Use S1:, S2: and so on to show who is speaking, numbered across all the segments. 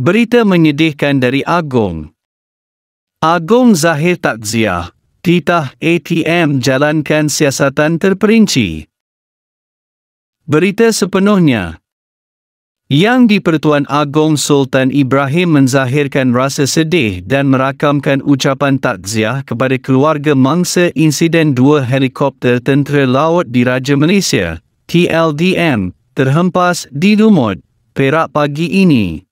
S1: Berita menyedihkan dari Agong. Agong Zahir Takziah, Titah ATM jalankan siasatan terperinci. Berita sepenuhnya. Yang di-Pertuan Agong Sultan Ibrahim menzahirkan rasa sedih dan merakamkan ucapan takziah kepada keluarga mangsa insiden dua helikopter tentera laut di Raja Malaysia, TLDM, terhempas di Lumut, Perak pagi ini.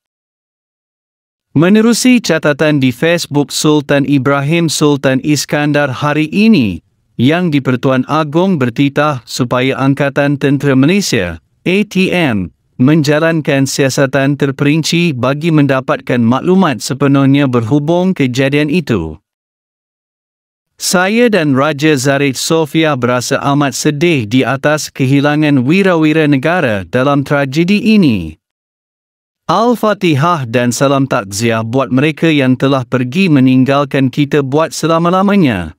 S1: Menerusi catatan di Facebook Sultan Ibrahim Sultan Iskandar hari ini, yang di Pertuan Agong bertitah supaya Angkatan Tentera Malaysia, ATM, menjalankan siasatan terperinci bagi mendapatkan maklumat sepenuhnya berhubung kejadian itu. Saya dan Raja Zarif Sofia berasa amat sedih di atas kehilangan wira-wira negara dalam tragedi ini. Al-Fatihah dan salam takziah buat mereka yang telah pergi meninggalkan kita buat selama-lamanya.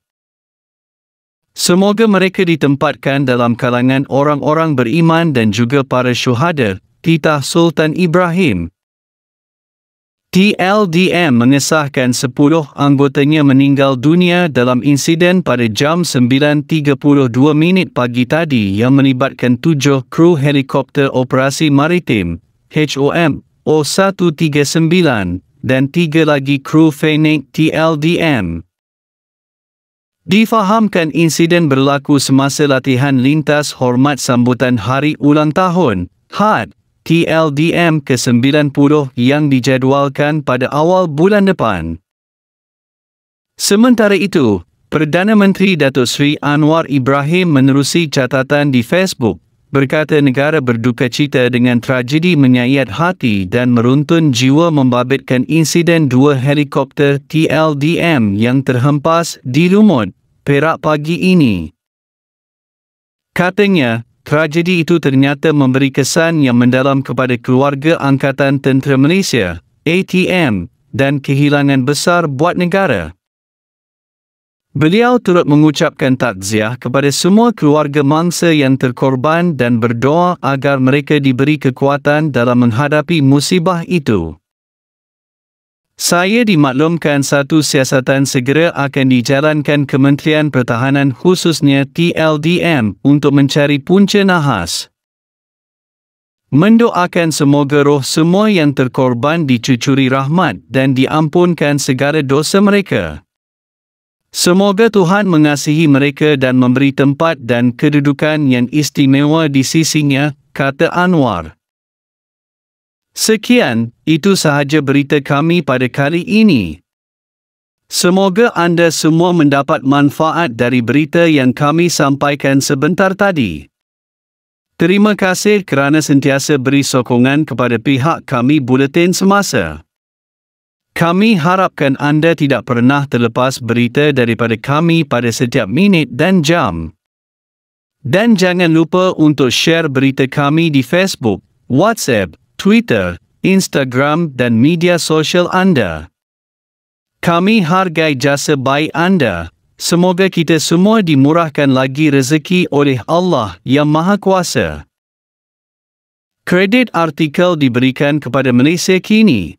S1: Semoga mereka ditempatkan dalam kalangan orang-orang beriman dan juga para syuhada, titah Sultan Ibrahim. TLDM mengesahkan 10 anggotanya meninggal dunia dalam insiden pada jam 9.32 minit pagi tadi yang melibatkan 7 kru helikopter operasi maritim, HOM, O139 dan tiga lagi kru Fenik TLDM Difahamkan insiden berlaku semasa latihan lintas hormat sambutan hari ulang tahun, HAD, TLDM ke-90 yang dijadualkan pada awal bulan depan. Sementara itu, Perdana Menteri Datuk Sri Anwar Ibrahim menerusi catatan di Facebook berkata negara berduka cita dengan tragedi menyayat hati dan meruntun jiwa membabitkan insiden dua helikopter TLDM yang terhempas di Lumut, Perak pagi ini. Katanya, tragedi itu ternyata memberi kesan yang mendalam kepada keluarga Angkatan Tentera Malaysia, ATM, dan kehilangan besar buat negara. Beliau turut mengucapkan takziah kepada semua keluarga mangsa yang terkorban dan berdoa agar mereka diberi kekuatan dalam menghadapi musibah itu. Saya dimaklumkan satu siasatan segera akan dijalankan Kementerian Pertahanan khususnya TLDM untuk mencari punca nahas. Mendoakan semoga roh semua yang terkorban dicucuri rahmat dan diampunkan segala dosa mereka. Semoga Tuhan mengasihi mereka dan memberi tempat dan kedudukan yang istimewa di sisinya, kata Anwar. Sekian, itu sahaja berita kami pada kali ini. Semoga anda semua mendapat manfaat dari berita yang kami sampaikan sebentar tadi. Terima kasih kerana sentiasa beri sokongan kepada pihak kami buletin semasa. Kami harapkan anda tidak pernah terlepas berita daripada kami pada setiap minit dan jam. Dan jangan lupa untuk share berita kami di Facebook, WhatsApp, Twitter, Instagram dan media sosial anda. Kami hargai jasa baik anda. Semoga kita semua dimurahkan lagi rezeki oleh Allah Yang Maha Kuasa. Kredit artikel diberikan kepada Malaysia kini.